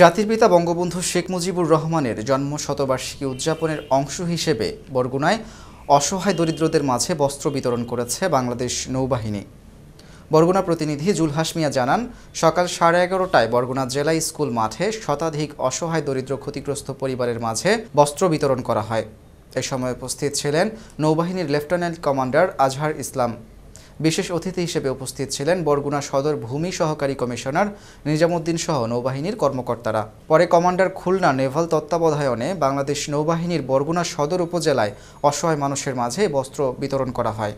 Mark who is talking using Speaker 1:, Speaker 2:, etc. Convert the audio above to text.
Speaker 1: জাতির পিতা বঙ্গবন্ধু শেখ মুজিবুর রহমানের জন্ম শতবার্ষিকী উদযাপনের অংশ হিসেবে বরগুনায় অসহায় দরিদ্রদের মাঝে বস্ত্র বিতরণ করেছে বাংলাদেশ নৌবাহিনী বরগুনা প্রতিনিধি জুলহাস মিয়া জানান সকাল সাড়ে এগারোটায় বরগুনা জেলা স্কুল মাঠে শতাধিক অসহায় দরিদ্র ক্ষতিগ্রস্ত পরিবারের মাঝে বস্ত্র বিতরণ করা হয় এ সময় উপস্থিত ছিলেন নৌবাহিনীর লেফটেন্যান্ট কমান্ডার আজহার ইসলাম বিশেষ অতিথি হিসেবে উপস্থিত ছিলেন বরগুনা সদর ভূমি সহকারী কমিশনার নিজামুদ্দিন সহ নৌবাহিনীর কর্মকর্তারা পরে কমান্ডার খুলনা নেভাল তত্ত্বাবধায়নে বাংলাদেশ নৌবাহিনীর বরগুনা সদর উপজেলায় অসহায় মানুষের মাঝে বস্ত্র বিতরণ করা হয়